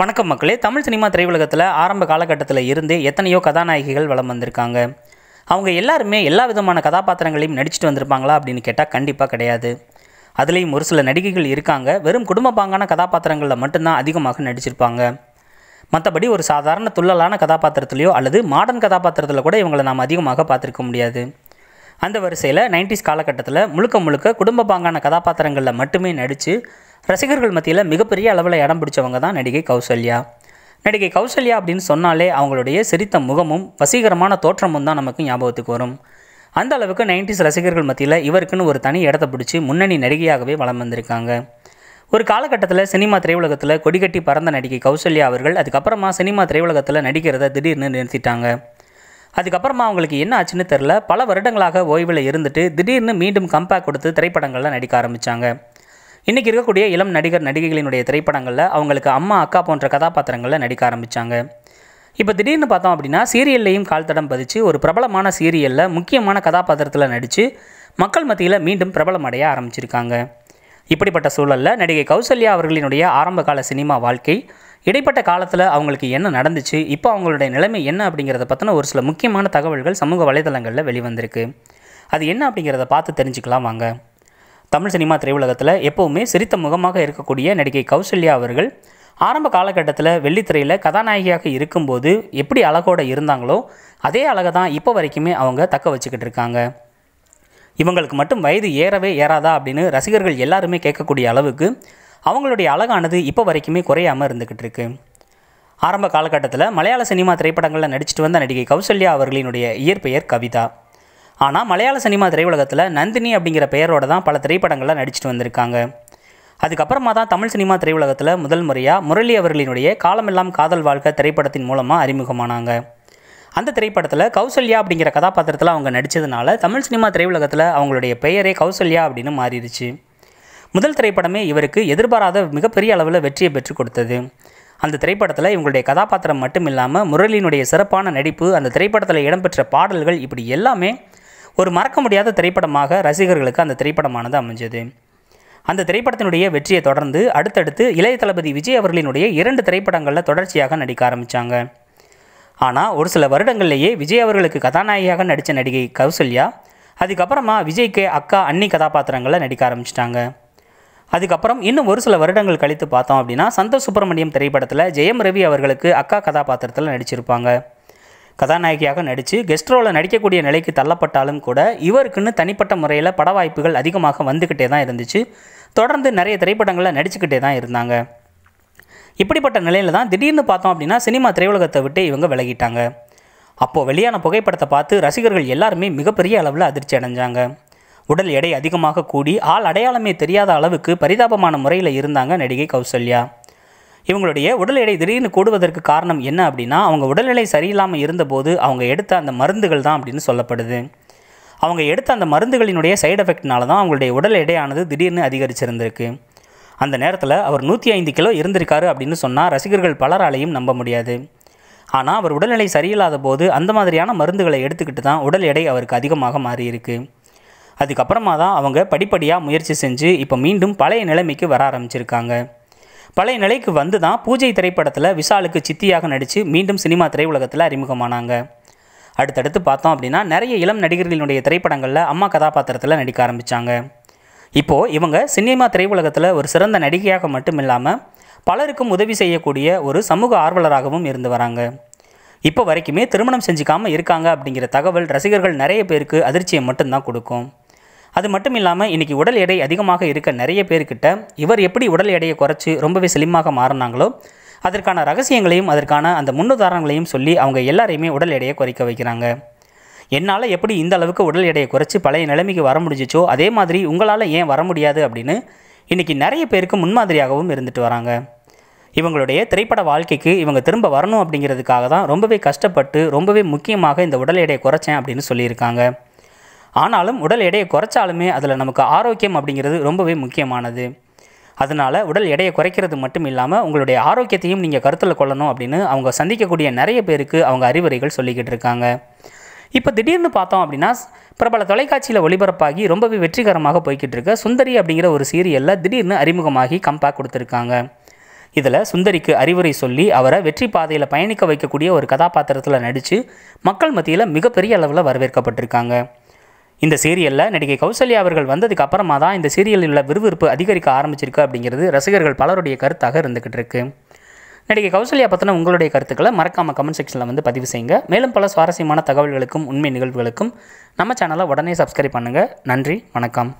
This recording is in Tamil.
வணக்கம் மக்களே தமிழ் சினிமா திரையுலகத்தில் ஆரம்ப காலகட்டத்தில் இருந்தே எத்தனையோ கதாநாயகிகள் வளம் வந்திருக்காங்க அவங்க எல்லாருமே எல்லா விதமான கதாபாத்திரங்களையும் நடிச்சுட்டு வந்திருப்பாங்களா அப்படின்னு கேட்டால் கண்டிப்பாக கிடையாது அதுலேயும் ஒரு சில நடிகைகள் இருக்காங்க வெறும் குடும்ப பாங்கான கதாபாத்திரங்களில் மட்டும்தான் அதிகமாக நடிச்சிருப்பாங்க மற்றபடி ஒரு சாதாரண துள்ளலான கதாபாத்திரத்துலையோ அல்லது மாடர்ன் கதாபாத்திரத்தில் கூட இவங்களை நாம் அதிகமாக பார்த்துருக்க முடியாது அந்த வரிசையில் நைன்டிஸ் காலகட்டத்தில் முழுக்க முழுக்க குடும்ப பாங்கான கதாபாத்திரங்களில் மட்டுமே நடித்து ரசிகர்கள் மத்தியில் மிகப்பெரிய அளவில் இடம் பிடிச்சவங்க தான் நடிகை கௌசல்யா நடிகை கௌசல்யா அப்படின்னு சொன்னாலே அவங்களுடைய சிரித்த முகமும் வசீகரமான தோற்றமும் தான் நமக்கு ஞாபகத்துக்கு வரும் அந்த அளவுக்கு நைன்டிஸ் ரசிகர்கள் மத்தியில் இவருக்குன்னு ஒரு தனி இடத்தை பிடிச்சி முன்னணி நடிகையாகவே வளம் வந்திருக்காங்க ஒரு காலகட்டத்தில் சினிமா திரையுலகத்தில் கொடிகட்டி பறந்த நடிகை கௌசல்யா அவர்கள் அதுக்கப்புறமா சினிமா திரையுலகத்தில் நடிக்கிறத திடீர்னு நிறுத்திட்டாங்க அதுக்கப்புறமா அவங்களுக்கு என்ன ஆச்சுன்னு தெரில பல வருடங்களாக ஓய்வில் இருந்துட்டு திடீர்னு மீண்டும் கம்பேக் கொடுத்து திரைப்படங்களில் நடிக்க ஆரம்பித்தாங்க இன்றைக்கி இருக்கக்கூடிய இளம் நடிகர் நடிகைகளினுடைய திரைப்படங்களில் அவங்களுக்கு அம்மா அக்கா போன்ற கதாபாத்திரங்களில் நடிக்க ஆரம்பித்தாங்க இப்போ திடீர்னு பார்த்தோம் அப்படின்னா சீரியல்லையும் கால் தடம் பதிச்சு ஒரு பிரபலமான சீரியலில் முக்கியமான கதாபாத்திரத்தில் நடித்து மக்கள் மத்தியில் மீண்டும் பிரபலமடைய ஆரம்பிச்சிருக்காங்க இப்படிப்பட்ட சூழலில் நடிகை கௌசல்யா அவர்களினுடைய ஆரம்பகால சினிமா வாழ்க்கை இடைப்பட்ட காலத்தில் அவங்களுக்கு என்ன நடந்துச்சு இப்போ அவங்களுடைய நிலைமை என்ன அப்படிங்கிறத பற்றின ஒரு சில முக்கியமான தகவல்கள் சமூக வலைதளங்களில் வெளிவந்திருக்கு அது என்ன அப்படிங்கிறத பார்த்து தெரிஞ்சுக்கலாம் வாங்க தமிழ் சினிமா திரையுலகத்தில் எப்போவுமே சிரித்த முகமாக இருக்கக்கூடிய நடிகை கௌசல்யா அவர்கள் ஆரம்ப காலகட்டத்தில் வெள்ளித்திரையில் கதாநாயகியாக இருக்கும்போது எப்படி அழகோடு இருந்தாங்களோ அதே அழகை தான் இப்போ வரைக்குமே அவங்க தக்க வச்சுக்கிட்டு இருக்காங்க இவங்களுக்கு மட்டும் வயது ஏறவே ஏறாதா அப்படின்னு ரசிகர்கள் எல்லாருமே கேட்கக்கூடிய அளவுக்கு அவங்களுடைய அழகானது இப்போ வரைக்குமே குறையாமல் இருந்துக்கிட்டு இருக்கு ஆரம்ப காலகட்டத்தில் மலையாள சினிமா திரைப்படங்களில் நடிச்சிட்டு வந்த நடிகை கௌசல்யா அவர்களினுடைய இயற்பெயர் கவிதா ஆனால் மலையாள சினிமா திரையுலகத்தில் நந்தினி அப்படிங்கிற பெயரோட தான் பல திரைப்படங்களில் நடிச்சிட்டு வந்திருக்காங்க அதுக்கப்புறமா தான் தமிழ் சினிமா திரையுலகத்தில் முதல் முறையாக முரளி அவர்களினுடைய காலமெல்லாம் காதல் வாழ்க்கை திரைப்படத்தின் மூலமாக அறிமுகமானாங்க அந்த திரைப்படத்தில் கௌசல்யா அப்படிங்கிற கதாபாத்திரத்தில் அவங்க நடித்ததுனால தமிழ் சினிமா திரையுலகத்தில் அவங்களுடைய பெயரே கௌசல்யா அப்படின்னு மாறிடுச்சு முதல் திரைப்படமே இவருக்கு எதிர்பாராத மிகப்பெரிய அளவில் வெற்றியை பெற்றுக் கொடுத்தது அந்த திரைப்படத்தில் இவங்களுடைய கதாபாத்திரம் மட்டும் இல்லாமல் முரளியினுடைய சிறப்பான நடிப்பு அந்த திரைப்படத்தில் இடம்பெற்ற பாடல்கள் இப்படி எல்லாமே ஒரு மறக்க முடியாத திரைப்படமாக ரசிகர்களுக்கு அந்த திரைப்படமானது அமைஞ்சது அந்த திரைப்படத்தினுடைய வெற்றியை தொடர்ந்து அடுத்தடுத்து இளைய தளபதி விஜய் அவர்களினுடைய இரண்டு திரைப்படங்களில் தொடர்ச்சியாக நடிக்க ஆரம்பித்தாங்க ஆனால் ஒரு சில வருடங்கள்லேயே விஜய் அவர்களுக்கு கதாநாயகியாக நடித்த நடிகை கௌசல்யா அதுக்கப்புறமா விஜய்க்கு அக்கா அன்னி கதாபாத்திரங்களை நடிக்க ஆரம்பிச்சிட்டாங்க அதுக்கப்புறம் இன்னும் ஒரு சில வருடங்கள் கழித்து பார்த்தோம் அப்படின்னா சந்தோஷ் சுப்பிரமணியம் திரைப்படத்தில் ஜெயம் ரவி அவர்களுக்கு அக்கா கதாபாத்திரத்தில் நடிச்சிருப்பாங்க கதாநாயகியாக நடித்து கெஸ்ட் ரோலில் நடிக்கக்கூடிய நிலைக்கு தள்ளப்பட்டாலும் கூட இவருக்குன்னு தனிப்பட்ட முறையில் பட வாய்ப்புகள் அதிகமாக வந்துக்கிட்டே தான் இருந்துச்சு தொடர்ந்து நிறைய திரைப்படங்களில் நடிச்சுக்கிட்டே தான் இருந்தாங்க இப்படிப்பட்ட நிலையில் தான் திடீர்னு பார்த்தோம் அப்படின்னா சினிமா திரையுலகத்தை விட்டு இவங்க விலகிட்டாங்க அப்போது வெளியான புகைப்படத்தை பார்த்து ரசிகர்கள் எல்லாருமே மிகப்பெரிய அளவில் அதிர்ச்சி அடைஞ்சாங்க உடல் எடை அதிகமாக கூடி ஆள் அடையாளமே தெரியாத அளவுக்கு பரிதாபமான முறையில் இருந்தாங்க நடிகை கௌசல்யா இவங்களுடைய உடல் எடை திடீர்னு கூடுவதற்கு காரணம் என்ன அப்படின்னா அவங்க உடல்நிலை சரியில்லாமல் இருந்தபோது அவங்க எடுத்த அந்த மருந்துகள் தான் அப்படின்னு சொல்லப்படுது அவங்க எடுத்த அந்த மருந்துகளினுடைய சைடு எஃபெக்ட்னால தான் அவங்களுடைய உடல் எடையானது திடீர்னு அதிகரிச்சிருந்திருக்கு அந்த நேரத்தில் அவர் நூற்றி ஐந்து கிலோ இருந்திருக்காரு அப்படின்னு சொன்னால் ரசிகர்கள் பலராலையும் நம்ப முடியாது ஆனால் அவர் உடல்நிலை சரியில்லாத போது அந்த மாதிரியான மருந்துகளை எடுத்துக்கிட்டு தான் உடல் எடை அவருக்கு அதிகமாக மாறியிருக்கு அதுக்கப்புறமா தான் அவங்க படிப்படியாக முயற்சி செஞ்சு இப்போ மீண்டும் பழைய நிலைமைக்கு வர ஆரம்பிச்சிருக்காங்க பழைய நிலைக்கு வந்து தான் பூஜை திரைப்படத்தில் விஷாலுக்கு சித்தியாக நடித்து மீண்டும் சினிமா திரையுலகத்தில் அறிமுகமானாங்க அடுத்தடுத்து பார்த்தோம் அப்படின்னா நிறைய இளம் நடிகர்களினுடைய திரைப்படங்களில் அம்மா கதாபாத்திரத்தில் நடிக்க ஆரம்பித்தாங்க இப்போது இவங்க சினிமா திரையுலகத்தில் ஒரு சிறந்த நடிகையாக மட்டும் இல்லாமல் பலருக்கும் உதவி செய்யக்கூடிய ஒரு சமூக ஆர்வலராகவும் இருந்து வராங்க இப்போ வரைக்குமே திருமணம் செஞ்சுக்காமல் இருக்காங்க அப்படிங்கிற தகவல் ரசிகர்கள் நிறைய பேருக்கு அதிர்ச்சியை மட்டும்தான் கொடுக்கும் அது மட்டும் இல்லாமல் இன்றைக்கி உடல் எடை அதிகமாக இருக்க நிறைய பேர்கிட்ட இவர் எப்படி உடல் எடையை குறைச்சி ரொம்பவே செலிமாக மாறினாங்களோ அதற்கான ரகசியங்களையும் அதற்கான அந்த முன்னுதாரணங்களையும் சொல்லி அவங்க எல்லாரையுமே உடல் எடையை குறைக்க வைக்கிறாங்க என்னால் எப்படி இந்த அளவுக்கு உடல் எடையை குறைச்சி பழைய நிலைமைக்கு வர முடிஞ்சிச்சோ அதே மாதிரி உங்களால் ஏன் வர முடியாது அப்படின்னு இன்றைக்கி நிறைய பேருக்கு முன்மாதிரியாகவும் இருந்துட்டு வராங்க இவங்களுடைய திரைப்பட வாழ்க்கைக்கு இவங்க திரும்ப வரணும் அப்படிங்கிறதுக்காக தான் ரொம்பவே கஷ்டப்பட்டு ரொம்பவே முக்கியமாக இந்த உடல் எடையை குறைச்சேன் அப்படின்னு சொல்லியிருக்காங்க ஆனாலும் உடல் எடையை குறைச்சாலுமே அதில் நமக்கு ஆரோக்கியம் அப்படிங்கிறது ரொம்பவே முக்கியமானது அதனால் உடல் எடையை குறைக்கிறது மட்டும் இல்லாமல் உங்களுடைய ஆரோக்கியத்தையும் நீங்கள் கருத்தில் கொள்ளணும் அப்படின்னு அவங்க சந்திக்கக்கூடிய நிறைய பேருக்கு அவங்க அறிவுரைகள் சொல்லிக்கிட்டு இருக்காங்க இப்போ திடீர்னு பார்த்தோம் அப்படின்னா பிரபல தொலைக்காட்சியில் ஒளிபரப்பாகி ரொம்பவே வெற்றிகரமாக போய்கிட்டு இருக்க சுந்தரி அப்படிங்கிற ஒரு சீரியலில் திடீர்னு அறிமுகமாகி கம்பேக் கொடுத்துருக்காங்க இதில் சுந்தரிக்கு அறிவுரை சொல்லி அவரை வெற்றி பாதையில் பயணிக்க வைக்கக்கூடிய ஒரு கதாபாத்திரத்தில் நடித்து மக்கள் மத்தியில் மிகப்பெரிய அளவில் வரவேற்கப்பட்டிருக்காங்க இந்த சீரியலில் நடிகை கௌசல்யா அவர்கள் வந்ததுக்கு அப்புறமா தான் இந்த சீரியலில் உள்ள விறுவிறுப்பு அதிகரிக்க ஆரம்பிச்சிருக்கு அப்படிங்கிறது ரசிகர்கள் பலருடைய கருத்தாக இருந்துக்கிட்டு இருக்குது நடிகை கௌசல்யா பற்றின உங்களுடைய கருத்துக்களை மறக்காமல் கமெண்ட் செக்ஷனில் வந்து பதிவு செய்யுங்க மேலும் பல சுவாரஸ்யமான தகவல்களுக்கும் உண்மை நிகழ்வுகளுக்கும் நம்ம சேனலை உடனே சப்ஸ்கிரைப் பண்ணுங்கள் நன்றி வணக்கம்